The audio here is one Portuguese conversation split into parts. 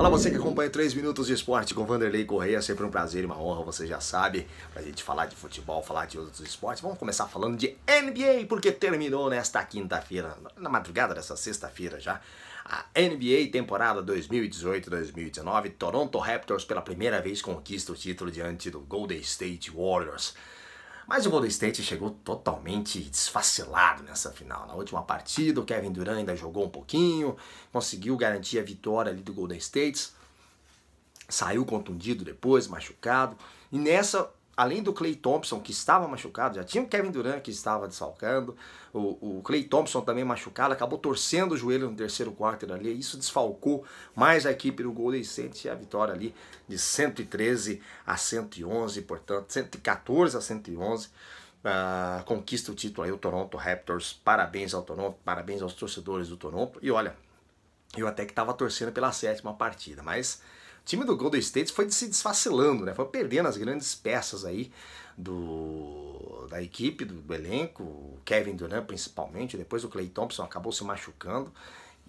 Fala você que acompanha 3 Minutos de Esporte com Vanderlei Correia. sempre um prazer e uma honra, você já sabe, pra gente falar de futebol, falar de outros esportes. Vamos começar falando de NBA, porque terminou nesta quinta-feira, na madrugada dessa sexta-feira já, a NBA temporada 2018-2019. Toronto Raptors pela primeira vez conquista o título diante do Golden State Warriors. Mas o Golden State chegou totalmente desfacelado nessa final. Na última partida, o Kevin Durant ainda jogou um pouquinho, conseguiu garantir a vitória ali do Golden State. Saiu contundido depois, machucado. E nessa além do Clay Thompson, que estava machucado, já tinha o Kevin Durant que estava desfalcando, o, o Clay Thompson também machucado, acabou torcendo o joelho no terceiro quarto ali, isso desfalcou mais a equipe do Golden State e a vitória ali de 113 a 111, portanto, 114 a 111. Uh, ah, conquista o título aí, o Toronto Raptors. Parabéns ao Toronto, parabéns aos torcedores do Toronto. E olha, eu até que estava torcendo pela sétima partida, mas time do Golden State foi se desfacelando, né? Foi perdendo as grandes peças aí do da equipe, do elenco, o Kevin Durant principalmente, depois o Clay Thompson acabou se machucando.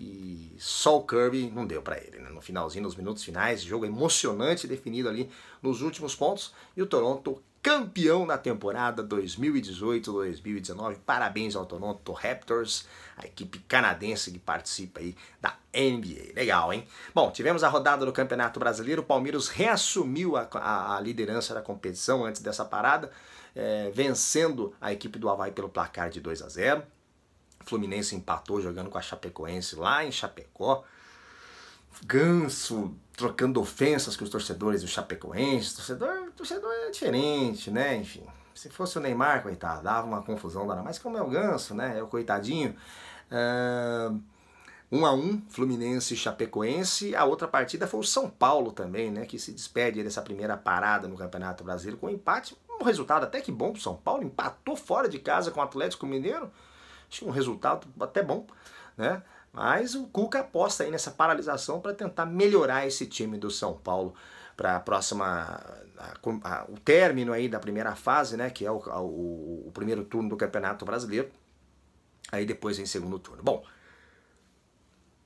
E só o Kirby não deu para ele. Né? No finalzinho, nos minutos finais, jogo é emocionante definido ali nos últimos pontos. E o Toronto campeão na temporada 2018-2019. Parabéns ao Toronto Raptors, a equipe canadense que participa aí da NBA. Legal, hein? Bom, tivemos a rodada do Campeonato Brasileiro. O Palmeiras reassumiu a, a, a liderança da competição antes dessa parada, é, vencendo a equipe do Havaí pelo placar de 2 a 0 Fluminense empatou jogando com a Chapecoense lá em Chapecó. Ganso trocando ofensas com os torcedores do Chapecoense. Torcedor, torcedor é diferente, né? Enfim, se fosse o Neymar, coitado, dava uma confusão Mas como é o Ganso, né? É o coitadinho. Uh, um a um, Fluminense e Chapecoense. A outra partida foi o São Paulo também, né? Que se despede dessa primeira parada no Campeonato Brasileiro com um empate. Um resultado até que bom pro São Paulo. Empatou fora de casa com o Atlético Mineiro. Tinha um resultado até bom, né? Mas o Cuca aposta aí nessa paralisação para tentar melhorar esse time do São Paulo para a próxima o término aí da primeira fase, né, que é o, o, o primeiro turno do Campeonato Brasileiro. Aí depois em segundo turno. Bom,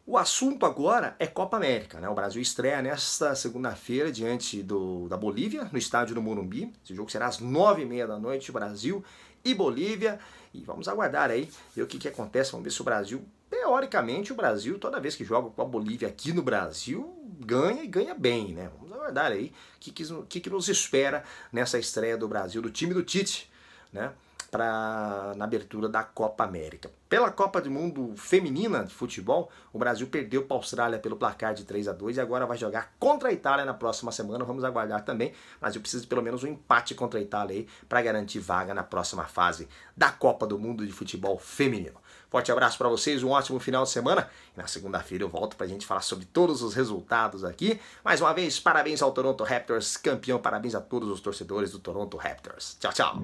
o assunto agora é Copa América. Né? O Brasil estreia nesta segunda-feira diante do, da Bolívia, no estádio do Morumbi. Esse jogo será às nove e meia da noite, Brasil e Bolívia. E vamos aguardar aí ver o que, que acontece. Vamos ver se o Brasil, teoricamente, o Brasil, toda vez que joga com a Bolívia aqui no Brasil, ganha e ganha bem, né? Vamos aguardar aí o que, que, que, que nos espera nessa estreia do Brasil, do time do Tite, né? pra, na abertura da Copa América. Pela Copa do Mundo Feminina de Futebol, o Brasil perdeu para a Austrália pelo placar de 3 a 2 e agora vai jogar contra a Itália na próxima semana. Vamos aguardar também. O Brasil precisa de pelo menos um empate contra a Itália para garantir vaga na próxima fase da Copa do Mundo de Futebol Feminino. Forte abraço para vocês, um ótimo final de semana. E na segunda-feira eu volto para a gente falar sobre todos os resultados aqui. Mais uma vez, parabéns ao Toronto Raptors, campeão. Parabéns a todos os torcedores do Toronto Raptors. Tchau, tchau.